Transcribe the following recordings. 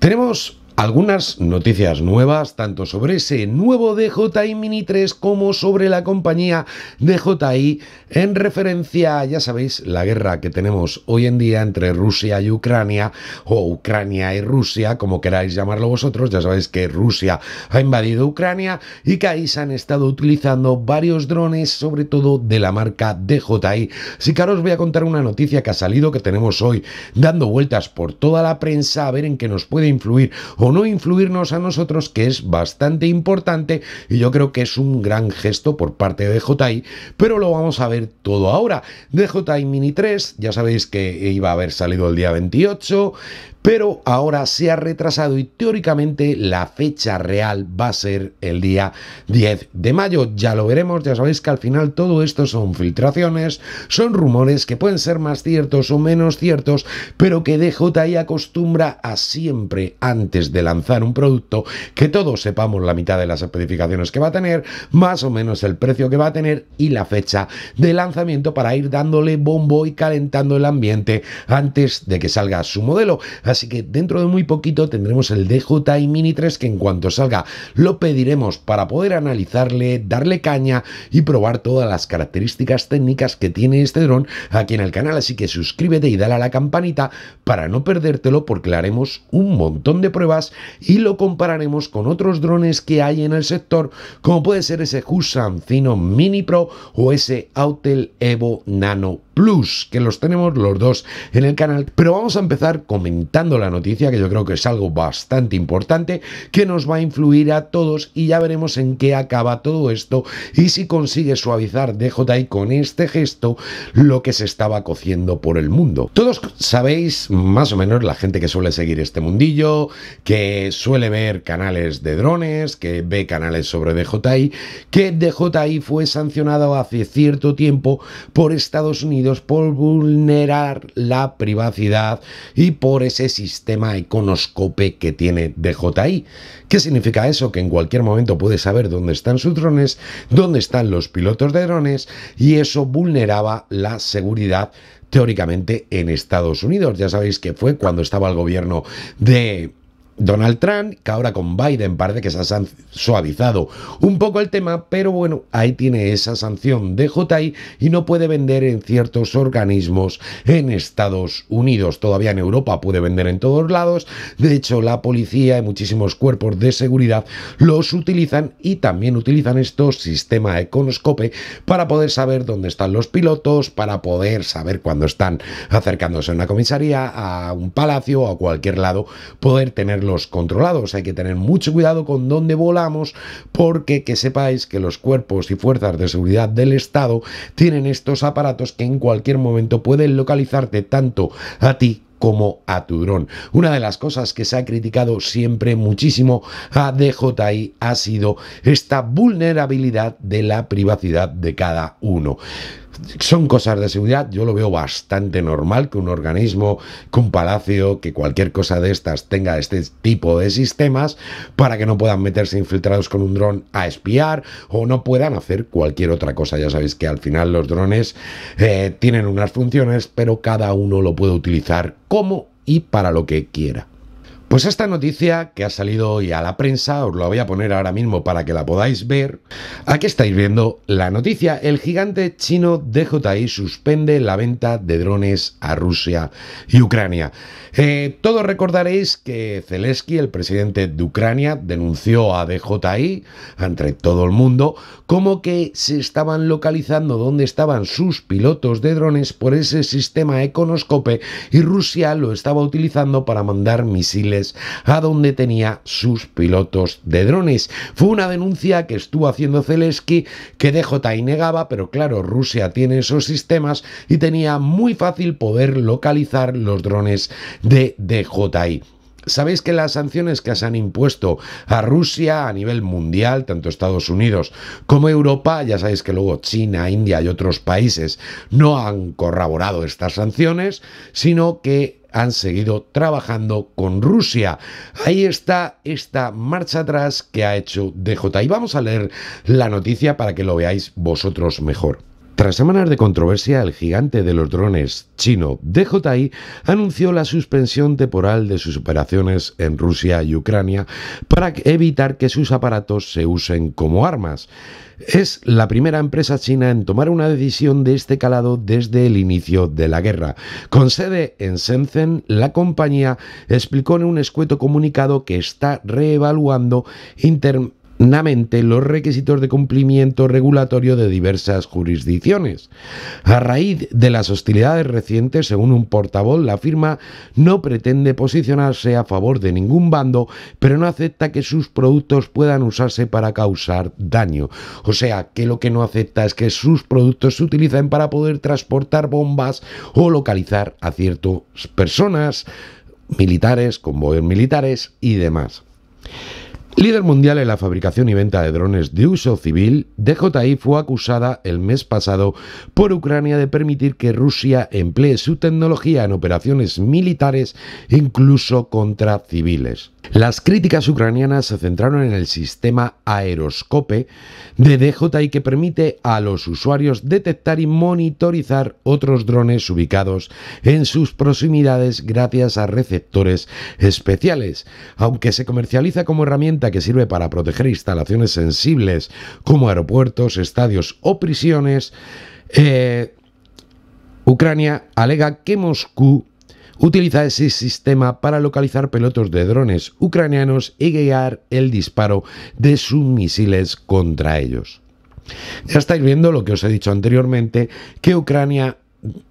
Tenemos algunas noticias nuevas, tanto sobre ese nuevo DJI Mini 3 como sobre la compañía DJI, en referencia, ya sabéis, la guerra que tenemos hoy en día entre Rusia y Ucrania, o Ucrania y Rusia, como queráis llamarlo vosotros, ya sabéis que Rusia ha invadido Ucrania y que ahí se han estado utilizando varios drones, sobre todo de la marca DJI. Si que ahora os voy a contar una noticia que ha salido, que tenemos hoy dando vueltas por toda la prensa, a ver en qué nos puede influir no influirnos a nosotros, que es bastante importante y yo creo que es un gran gesto por parte de JTI, pero lo vamos a ver todo ahora. DJI Mini 3, ya sabéis que iba a haber salido el día 28, pero ahora se ha retrasado y teóricamente la fecha real va a ser el día 10 de mayo. Ya lo veremos, ya sabéis que al final todo esto son filtraciones, son rumores que pueden ser más ciertos o menos ciertos, pero que DJI acostumbra a siempre antes de lanzar un producto que todos sepamos la mitad de las especificaciones que va a tener, más o menos el precio que va a tener y la fecha de lanzamiento para ir dándole bombo y calentando el ambiente antes de que salga su modelo. Así que dentro de muy poquito tendremos el DJI Mini 3 que en cuanto salga lo pediremos para poder analizarle, darle caña y probar todas las características técnicas que tiene este dron aquí en el canal. Así que suscríbete y dale a la campanita para no perdértelo porque le haremos un montón de pruebas y lo compararemos con otros drones que hay en el sector como puede ser ese Husan Zino Mini Pro o ese Autel Evo Nano que los tenemos los dos en el canal. Pero vamos a empezar comentando la noticia, que yo creo que es algo bastante importante, que nos va a influir a todos y ya veremos en qué acaba todo esto y si consigue suavizar DJI con este gesto lo que se estaba cociendo por el mundo. Todos sabéis, más o menos, la gente que suele seguir este mundillo, que suele ver canales de drones, que ve canales sobre DJI, que DJI fue sancionado hace cierto tiempo por Estados Unidos por vulnerar la privacidad y por ese sistema iconoscope que tiene DJI. ¿Qué significa eso? Que en cualquier momento puede saber dónde están sus drones, dónde están los pilotos de drones y eso vulneraba la seguridad teóricamente en Estados Unidos. Ya sabéis que fue cuando estaba el gobierno de Donald Trump, que ahora con Biden parece que se ha suavizado un poco el tema, pero bueno, ahí tiene esa sanción de JI y no puede vender en ciertos organismos en Estados Unidos. Todavía en Europa puede vender en todos lados. De hecho, la policía y muchísimos cuerpos de seguridad los utilizan y también utilizan estos sistemas Econoscope para poder saber dónde están los pilotos, para poder saber cuándo están acercándose a una comisaría, a un palacio o a cualquier lado, poder tenerlo controlados, hay que tener mucho cuidado con dónde volamos porque que sepáis que los cuerpos y fuerzas de seguridad del Estado tienen estos aparatos que en cualquier momento pueden localizarte tanto a ti como a tu dron. Una de las cosas que se ha criticado siempre muchísimo a DJI ha sido esta vulnerabilidad de la privacidad de cada uno son cosas de seguridad. Yo lo veo bastante normal que un organismo, que un palacio, que cualquier cosa de estas tenga este tipo de sistemas para que no puedan meterse infiltrados con un dron a espiar o no puedan hacer cualquier otra cosa. Ya sabéis que al final los drones eh, tienen unas funciones, pero cada uno lo puede utilizar como y para lo que quiera. Pues esta noticia que ha salido hoy a la prensa, os la voy a poner ahora mismo para que la podáis ver. Aquí estáis viendo la noticia. El gigante chino DJI suspende la venta de drones a Rusia y Ucrania. Eh, todos recordaréis que Zelensky, el presidente de Ucrania, denunció a DJI, entre todo el mundo, como que se estaban localizando donde estaban sus pilotos de drones por ese sistema Econoscope y Rusia lo estaba utilizando para mandar misiles a donde tenía sus pilotos de drones. Fue una denuncia que estuvo haciendo Zelensky, que DJI negaba, pero claro, Rusia tiene esos sistemas y tenía muy fácil poder localizar los drones de DJI. Sabéis que las sanciones que se han impuesto a Rusia a nivel mundial, tanto Estados Unidos como Europa, ya sabéis que luego China, India y otros países no han corroborado estas sanciones, sino que han seguido trabajando con Rusia. Ahí está esta marcha atrás que ha hecho DJ. Y vamos a leer la noticia para que lo veáis vosotros mejor. Tras semanas de controversia, el gigante de los drones chino DJI anunció la suspensión temporal de sus operaciones en Rusia y Ucrania para evitar que sus aparatos se usen como armas. Es la primera empresa china en tomar una decisión de este calado desde el inicio de la guerra. Con sede en Shenzhen, la compañía explicó en un escueto comunicado que está reevaluando inter los requisitos de cumplimiento regulatorio de diversas jurisdicciones. A raíz de las hostilidades recientes, según un portavoz, la firma no pretende posicionarse a favor de ningún bando, pero no acepta que sus productos puedan usarse para causar daño. O sea, que lo que no acepta es que sus productos se utilicen para poder transportar bombas o localizar a ciertas personas, militares, convoyes militares y demás. Líder mundial en la fabricación y venta de drones de uso civil, DJI fue acusada el mes pasado por Ucrania de permitir que Rusia emplee su tecnología en operaciones militares incluso contra civiles. Las críticas ucranianas se centraron en el sistema Aeroscope de DJI que permite a los usuarios detectar y monitorizar otros drones ubicados en sus proximidades gracias a receptores especiales. Aunque se comercializa como herramienta que sirve para proteger instalaciones sensibles como aeropuertos, estadios o prisiones, eh, Ucrania alega que Moscú utiliza ese sistema para localizar pelotos de drones ucranianos y guiar el disparo de sus misiles contra ellos. Ya estáis viendo lo que os he dicho anteriormente, que Ucrania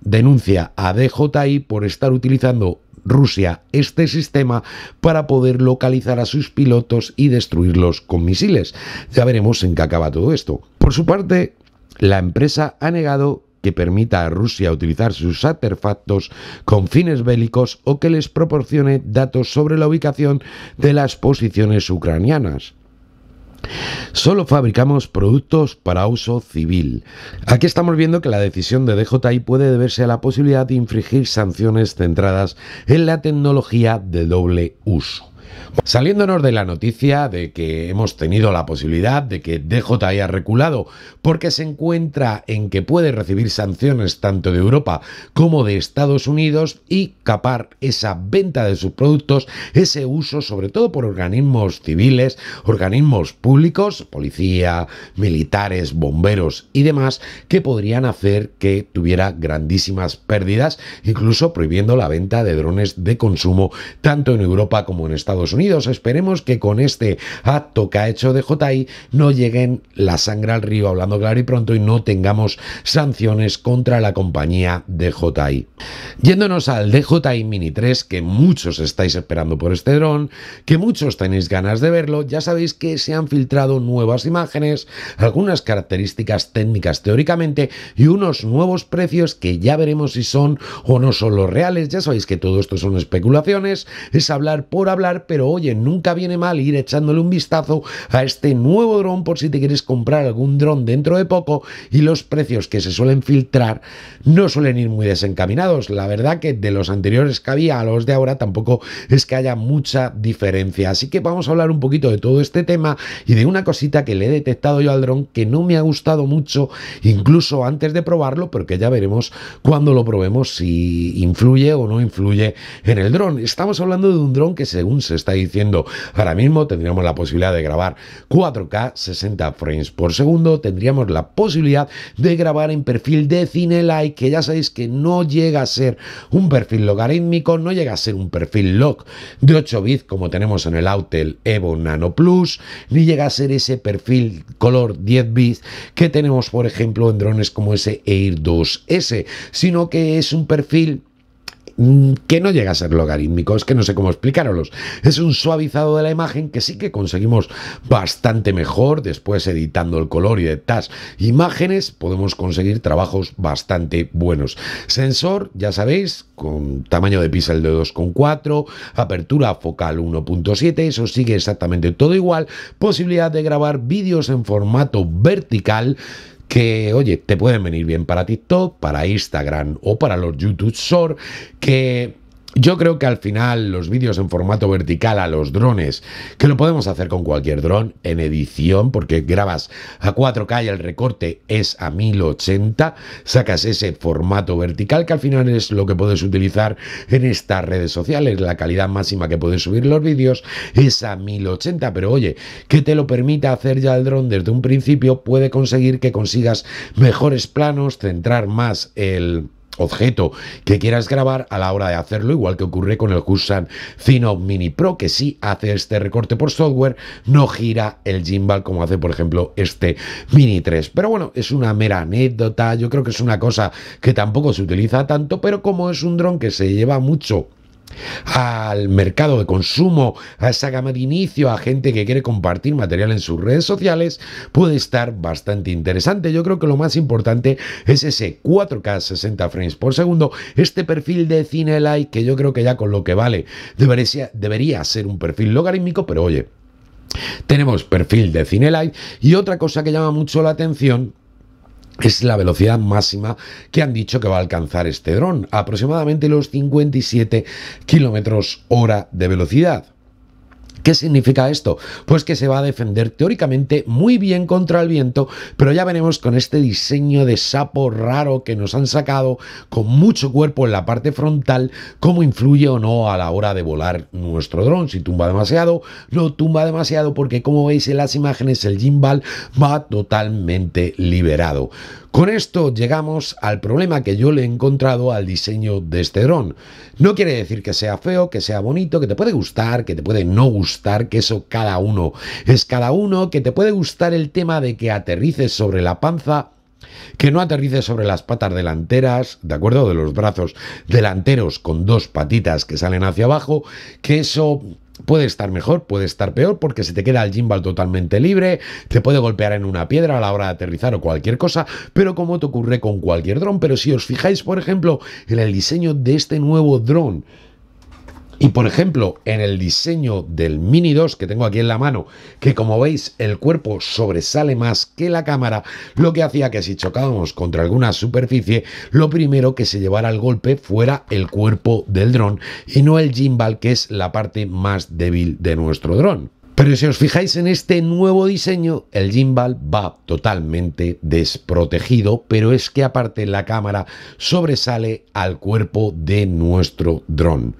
denuncia a DJI por estar utilizando Rusia este sistema para poder localizar a sus pilotos y destruirlos con misiles. Ya veremos en qué acaba todo esto. Por su parte, la empresa ha negado que permita a Rusia utilizar sus artefactos con fines bélicos o que les proporcione datos sobre la ubicación de las posiciones ucranianas. Solo fabricamos productos para uso civil. Aquí estamos viendo que la decisión de DJI puede deberse a la posibilidad de infringir sanciones centradas en la tecnología de doble uso. Saliéndonos de la noticia de que hemos tenido la posibilidad de que DJ haya reculado porque se encuentra en que puede recibir sanciones tanto de Europa como de Estados Unidos y capar esa venta de sus productos, ese uso sobre todo por organismos civiles, organismos públicos, policía, militares, bomberos y demás, que podrían hacer que tuviera grandísimas pérdidas, incluso prohibiendo la venta de drones de consumo tanto en Europa como en Estados Unidos Estados Unidos. Esperemos que con este acto que ha hecho DJI no lleguen la sangre al río, hablando claro y pronto, y no tengamos sanciones contra la compañía DJI. Yéndonos al DJI Mini 3, que muchos estáis esperando por este dron, que muchos tenéis ganas de verlo, ya sabéis que se han filtrado nuevas imágenes, algunas características técnicas teóricamente y unos nuevos precios que ya veremos si son o no son los reales. Ya sabéis que todo esto son especulaciones, es hablar por hablar, pero oye, nunca viene mal ir echándole un vistazo a este nuevo dron por si te quieres comprar algún dron dentro de poco y los precios que se suelen filtrar no suelen ir muy desencaminados. La verdad que de los anteriores que había a los de ahora tampoco es que haya mucha diferencia. Así que vamos a hablar un poquito de todo este tema y de una cosita que le he detectado yo al dron que no me ha gustado mucho, incluso antes de probarlo, porque ya veremos cuando lo probemos si influye o no influye en el dron. Estamos hablando de un dron que según se está diciendo ahora mismo, tendríamos la posibilidad de grabar 4K, 60 frames por segundo, tendríamos la posibilidad de grabar en perfil de like que ya sabéis que no llega a ser un perfil logarítmico, no llega a ser un perfil log de 8 bits como tenemos en el Autel Evo Nano Plus, ni llega a ser ese perfil color 10 bits que tenemos, por ejemplo, en drones como ese Air 2S, sino que es un perfil que no llega a ser logarítmico, es que no sé cómo explicaros. Es un suavizado de la imagen que sí que conseguimos bastante mejor después editando el color y de imágenes podemos conseguir trabajos bastante buenos. Sensor, ya sabéis, con tamaño de píxel de 2,4, apertura focal 1.7, eso sigue exactamente todo igual, posibilidad de grabar vídeos en formato vertical que, oye, te pueden venir bien para TikTok, para Instagram o para los YouTube Short, que yo creo que al final los vídeos en formato vertical a los drones, que lo podemos hacer con cualquier dron en edición, porque grabas a 4K y el recorte es a 1080, sacas ese formato vertical que al final es lo que puedes utilizar en estas redes sociales. La calidad máxima que puedes subir los vídeos es a 1080, pero oye, que te lo permita hacer ya el dron desde un principio puede conseguir que consigas mejores planos, centrar más el objeto que quieras grabar a la hora de hacerlo, igual que ocurre con el Husan Zino Mini Pro, que si hace este recorte por software, no gira el gimbal como hace, por ejemplo, este Mini 3. Pero bueno, es una mera anécdota, yo creo que es una cosa que tampoco se utiliza tanto, pero como es un dron que se lleva mucho al mercado de consumo, a esa gama de inicio, a gente que quiere compartir material en sus redes sociales, puede estar bastante interesante. Yo creo que lo más importante es ese 4K 60 frames por segundo, este perfil de cine light que yo creo que ya con lo que vale debería, debería ser un perfil logarítmico, pero oye, tenemos perfil de cine light y otra cosa que llama mucho la atención es la velocidad máxima que han dicho que va a alcanzar este dron, aproximadamente los 57 kilómetros hora de velocidad. ¿Qué significa esto? Pues que se va a defender teóricamente muy bien contra el viento, pero ya veremos con este diseño de sapo raro que nos han sacado con mucho cuerpo en la parte frontal, cómo influye o no a la hora de volar nuestro dron, si tumba demasiado, no tumba demasiado, porque como veis en las imágenes el gimbal va totalmente liberado. Con esto llegamos al problema que yo le he encontrado al diseño de este dron. No quiere decir que sea feo, que sea bonito, que te puede gustar, que te puede no gustar, que eso cada uno es cada uno, que te puede gustar el tema de que aterrices sobre la panza que no aterrices sobre las patas delanteras, ¿de acuerdo? De los brazos delanteros con dos patitas que salen hacia abajo, que eso Puede estar mejor, puede estar peor, porque se te queda el gimbal totalmente libre, te puede golpear en una piedra a la hora de aterrizar o cualquier cosa, pero como te ocurre con cualquier dron. Pero si os fijáis, por ejemplo, en el diseño de este nuevo dron, y por ejemplo, en el diseño del Mini 2 que tengo aquí en la mano, que como veis el cuerpo sobresale más que la cámara, lo que hacía que si chocábamos contra alguna superficie, lo primero que se llevara el golpe fuera el cuerpo del dron y no el gimbal que es la parte más débil de nuestro dron. Pero si os fijáis en este nuevo diseño, el gimbal va totalmente desprotegido, pero es que aparte la cámara sobresale al cuerpo de nuestro dron.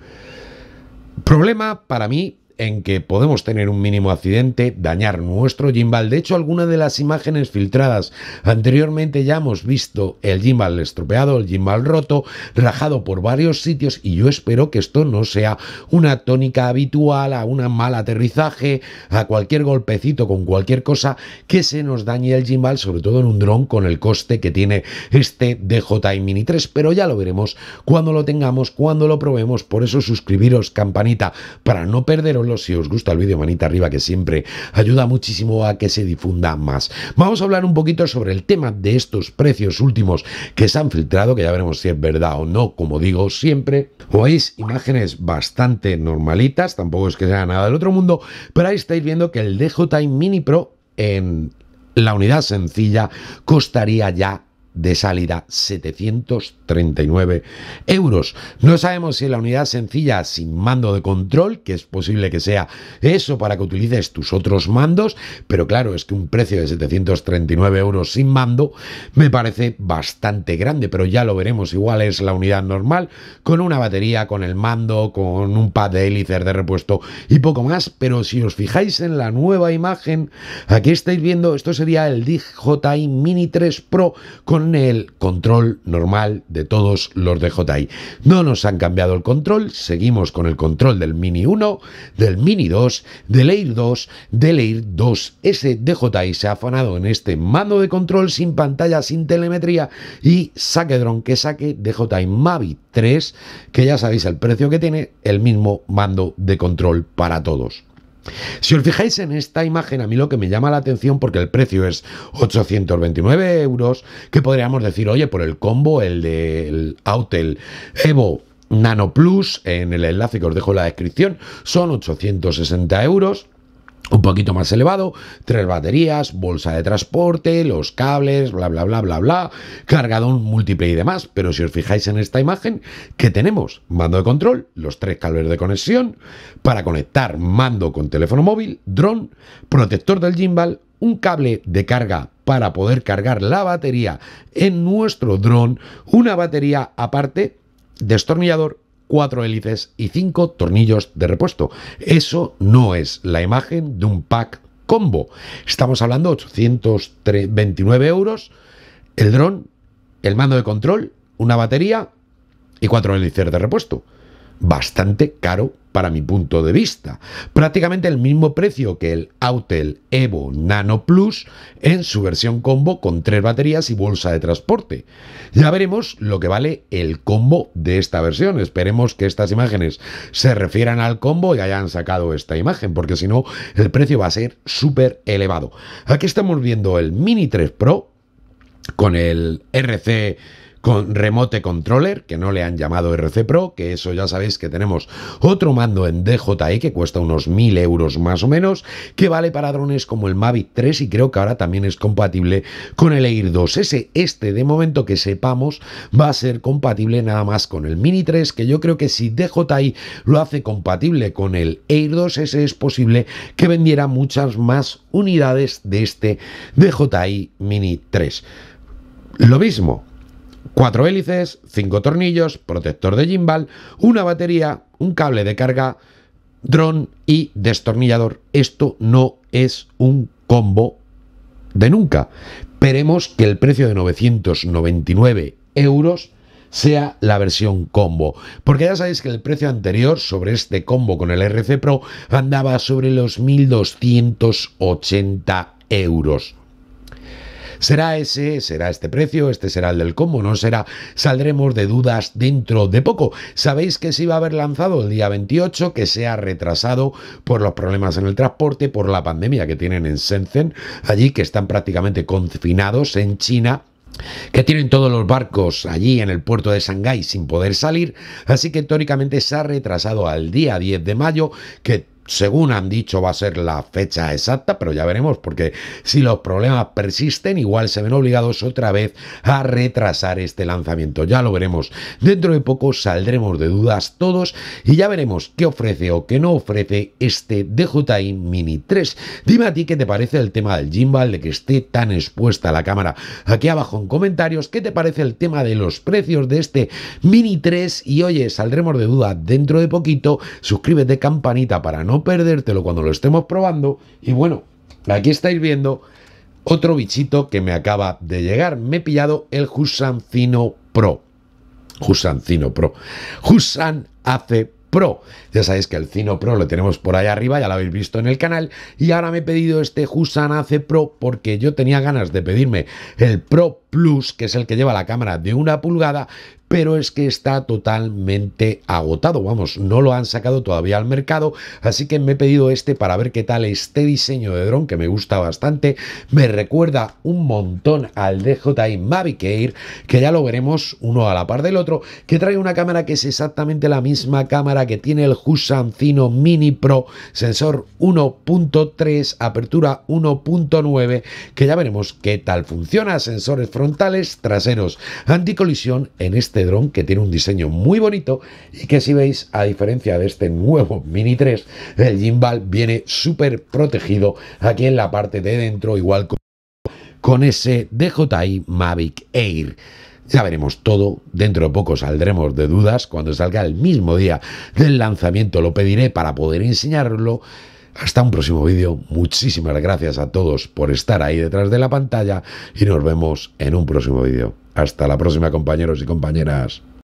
Problema para mí en que podemos tener un mínimo accidente, dañar nuestro gimbal. De hecho, alguna de las imágenes filtradas anteriormente ya hemos visto el gimbal estropeado, el gimbal roto, rajado por varios sitios y yo espero que esto no sea una tónica habitual a un mal aterrizaje, a cualquier golpecito con cualquier cosa que se nos dañe el gimbal, sobre todo en un dron con el coste que tiene este DJI Mini 3, pero ya lo veremos cuando lo tengamos, cuando lo probemos, por eso suscribiros campanita para no perderos si os gusta el vídeo, manita arriba, que siempre ayuda muchísimo a que se difunda más. Vamos a hablar un poquito sobre el tema de estos precios últimos que se han filtrado, que ya veremos si es verdad o no, como digo siempre. Veis imágenes bastante normalitas, tampoco es que sea nada del otro mundo, pero ahí estáis viendo que el DJI Mini Pro en la unidad sencilla costaría ya de salida, 739 euros. No sabemos si la unidad sencilla sin mando de control, que es posible que sea eso para que utilices tus otros mandos, pero claro, es que un precio de 739 euros sin mando me parece bastante grande, pero ya lo veremos. Igual es la unidad normal, con una batería, con el mando, con un pad de hélices de repuesto y poco más, pero si os fijáis en la nueva imagen, aquí estáis viendo, esto sería el DJI Mini 3 Pro con el control normal de todos los DJI. No nos han cambiado el control, seguimos con el control del Mini 1, del Mini 2, del Air 2, del Air 2S. DJI se ha afanado en este mando de control sin pantalla, sin telemetría y saque drone que saque DJI Mavic 3, que ya sabéis el precio que tiene, el mismo mando de control para todos. Si os fijáis en esta imagen, a mí lo que me llama la atención, porque el precio es 829 euros, que podríamos decir, oye, por el combo, el del Autel Evo Nano Plus, en el enlace que os dejo en la descripción, son 860 euros un poquito más elevado, tres baterías, bolsa de transporte, los cables, bla, bla, bla, bla, bla, cargador múltiple y demás. Pero si os fijáis en esta imagen, que tenemos? Mando de control, los tres cables de conexión, para conectar mando con teléfono móvil, dron, protector del gimbal, un cable de carga para poder cargar la batería en nuestro dron, una batería aparte, destornillador cuatro hélices y cinco tornillos de repuesto. Eso no es la imagen de un pack combo. Estamos hablando de 829 euros, el dron, el mando de control, una batería y cuatro hélices de repuesto bastante caro para mi punto de vista. Prácticamente el mismo precio que el Autel Evo Nano Plus en su versión combo con tres baterías y bolsa de transporte. Ya veremos lo que vale el combo de esta versión. Esperemos que estas imágenes se refieran al combo y hayan sacado esta imagen, porque si no el precio va a ser súper elevado. Aquí estamos viendo el Mini 3 Pro con el RC con Remote Controller, que no le han llamado RC Pro, que eso ya sabéis que tenemos otro mando en DJI que cuesta unos 1000 euros más o menos, que vale para drones como el Mavic 3 y creo que ahora también es compatible con el Air 2 ese Este, de momento que sepamos, va a ser compatible nada más con el Mini 3, que yo creo que si DJI lo hace compatible con el Air 2S, es posible que vendiera muchas más unidades de este DJI Mini 3. Lo mismo, Cuatro hélices, cinco tornillos, protector de gimbal, una batería, un cable de carga, dron y destornillador. Esto no es un combo de nunca. Esperemos que el precio de 999 euros sea la versión combo. Porque ya sabéis que el precio anterior sobre este combo con el RC Pro andaba sobre los 1280 euros. Será ese, será este precio, este será el del combo, no será. Saldremos de dudas dentro de poco. Sabéis que se iba a haber lanzado el día 28, que se ha retrasado por los problemas en el transporte, por la pandemia que tienen en Shenzhen, allí que están prácticamente confinados en China que tienen todos los barcos allí en el puerto de Shanghái sin poder salir, así que teóricamente se ha retrasado al día 10 de mayo, que según han dicho va a ser la fecha exacta, pero ya veremos, porque si los problemas persisten, igual se ven obligados otra vez a retrasar este lanzamiento. Ya lo veremos. Dentro de poco saldremos de dudas todos y ya veremos qué ofrece o qué no ofrece este DJI Mini 3. Dime a ti qué te parece el tema del gimbal, de que esté tan expuesta la cámara. Aquí abajo en comentarios, ¿qué te parece el tema de los precios de este Mini 3? Y oye, saldremos de dudas dentro de poquito. Suscríbete campanita para no perdértelo cuando lo estemos probando. Y bueno, aquí estáis viendo otro bichito que me acaba de llegar. Me he pillado el Husancino Pro. Husancino Pro. Husan hace Pro. Ya sabéis que el Cino Pro lo tenemos por ahí arriba, ya lo habéis visto en el canal. Y ahora me he pedido este Husan AC Pro porque yo tenía ganas de pedirme el Pro Plus, que es el que lleva la cámara de una pulgada, pero es que está totalmente agotado. Vamos, no lo han sacado todavía al mercado, así que me he pedido este para ver qué tal este diseño de dron que me gusta bastante. Me recuerda un montón al DJI Mavic Air, que ya lo veremos uno a la par del otro, que trae una cámara que es exactamente la misma cámara que tiene el Husancino Mini Pro, sensor 1.3, apertura 1.9, que ya veremos qué tal funciona, sensores frontales, traseros, anticolisión en este dron que tiene un diseño muy bonito y que si veis, a diferencia de este nuevo Mini 3, el gimbal viene súper protegido aquí en la parte de dentro, igual con ese DJI Mavic Air. Ya veremos todo, dentro de poco saldremos de dudas, cuando salga el mismo día del lanzamiento lo pediré para poder enseñarlo hasta un próximo vídeo, muchísimas gracias a todos por estar ahí detrás de la pantalla y nos vemos en un próximo vídeo. Hasta la próxima compañeros y compañeras.